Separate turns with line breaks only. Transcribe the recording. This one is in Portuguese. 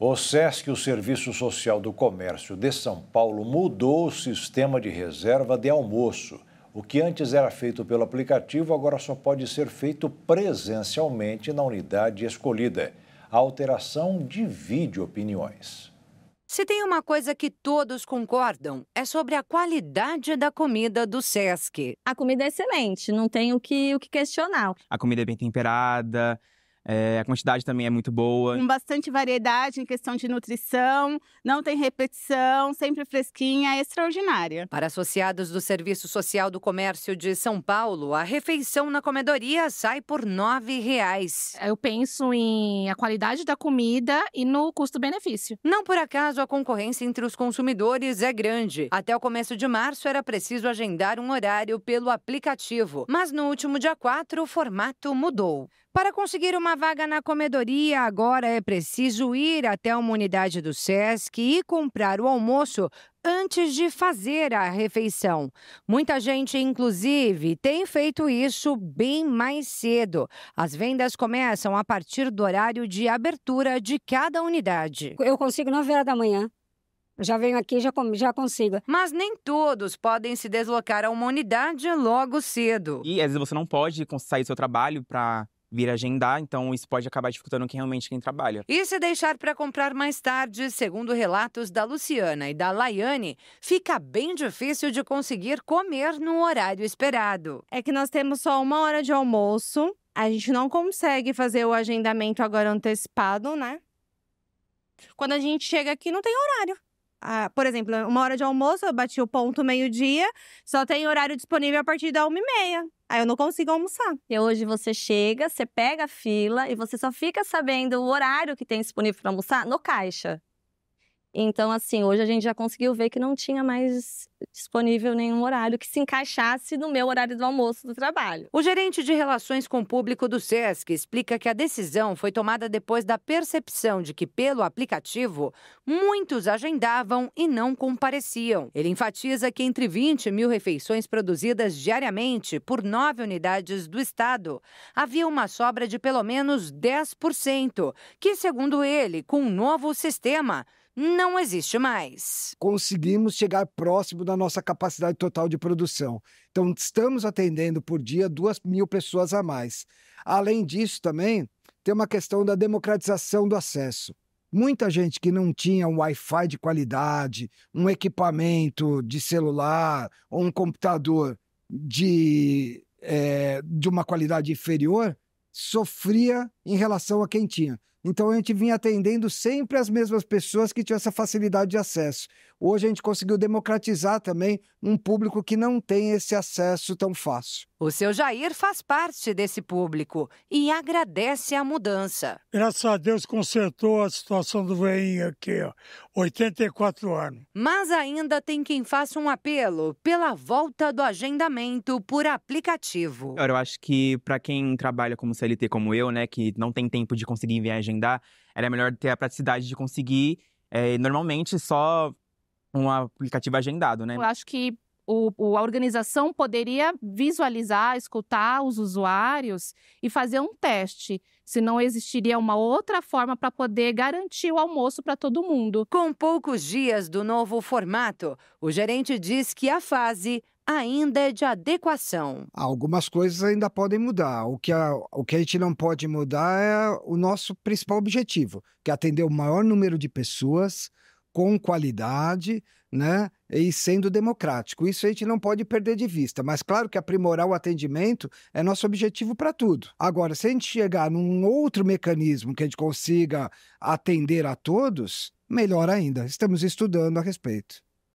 O SESC, o Serviço Social do Comércio de São Paulo, mudou o sistema de reserva de almoço. O que antes era feito pelo aplicativo agora só pode ser feito presencialmente na unidade escolhida. A alteração divide opiniões.
Se tem uma coisa que todos concordam, é sobre a qualidade da comida do SESC. A comida é excelente, não tem o que, o que questionar.
A comida é bem temperada, é, a quantidade também é muito boa. Com bastante variedade em questão de nutrição, não tem repetição, sempre fresquinha, é extraordinária.
Para associados do Serviço Social do Comércio de São Paulo, a refeição na comedoria sai por R$ reais. Eu penso em a qualidade da comida e no custo-benefício. Não por acaso a concorrência entre os consumidores é grande. Até o começo de março era preciso agendar um horário pelo aplicativo, mas no último dia 4 o formato mudou. Para conseguir uma vaga na comedoria, agora é preciso ir até uma unidade do SESC e comprar o almoço antes de fazer a refeição. Muita gente, inclusive, tem feito isso bem mais cedo. As vendas começam a partir do horário de abertura de cada unidade. Eu consigo 9 horas da manhã. Já venho aqui, já, já consigo. Mas nem todos podem se deslocar a uma unidade logo cedo.
E às vezes você não pode sair do seu trabalho para vir agendar, então isso pode acabar dificultando quem realmente quem trabalha.
E se deixar para comprar mais tarde, segundo relatos da Luciana e da Laiane, fica bem difícil de conseguir comer no horário esperado. É que nós temos só uma hora de almoço, a gente não consegue fazer o agendamento agora antecipado, né? Quando a gente chega aqui, não tem horário. Ah, por exemplo, uma hora de almoço, eu bati o ponto meio-dia, só tem horário disponível a partir da uma e meia. Aí eu não consigo almoçar. E hoje você chega, você pega a fila e você só fica sabendo o horário que tem disponível para almoçar no caixa. Então, assim, hoje a gente já conseguiu ver que não tinha mais disponível nenhum horário que se encaixasse no meu horário do almoço do trabalho. O gerente de relações com o público do SESC explica que a decisão foi tomada depois da percepção de que, pelo aplicativo, muitos agendavam e não compareciam. Ele enfatiza que entre 20 mil refeições produzidas diariamente por nove unidades do estado, havia uma sobra de pelo menos 10%, que, segundo ele, com o um novo sistema, não existe mais.
Conseguimos chegar próximo da nossa capacidade total de produção. Então, estamos atendendo por dia duas mil pessoas a mais. Além disso, também tem uma questão da democratização do acesso. Muita gente que não tinha um Wi-Fi de qualidade, um equipamento de celular ou um computador de, é, de uma qualidade inferior, sofria em relação a quem tinha. Então a gente vinha atendendo sempre as mesmas pessoas que tinham essa facilidade de acesso. Hoje a gente conseguiu democratizar também um público que não tem esse acesso tão fácil.
O seu Jair faz parte desse público e agradece a mudança.
Graças a Deus consertou a situação do
veinho aqui, ó, 84 anos.
Mas ainda tem quem faça um apelo pela volta do agendamento por aplicativo.
Eu acho que para quem trabalha como CLT como eu, né, que não tem tempo de conseguir viajar agendar, era melhor ter a praticidade de conseguir é, normalmente só um aplicativo agendado, né? Eu
acho que o, o, a organização poderia visualizar, escutar os usuários e fazer um teste. Se não existiria uma outra forma para poder garantir o almoço para todo mundo. Com poucos dias do novo formato, o gerente diz que a fase ainda é de adequação.
Algumas coisas ainda podem mudar. O que a, o que a gente não pode mudar é o nosso principal objetivo, que é atender o maior número de pessoas com qualidade, né? E sendo democrático. Isso a gente não pode perder de vista. Mas claro que aprimorar o atendimento é nosso objetivo para tudo. Agora, se a gente chegar num outro mecanismo que a gente consiga atender a todos, melhor ainda. Estamos estudando a respeito.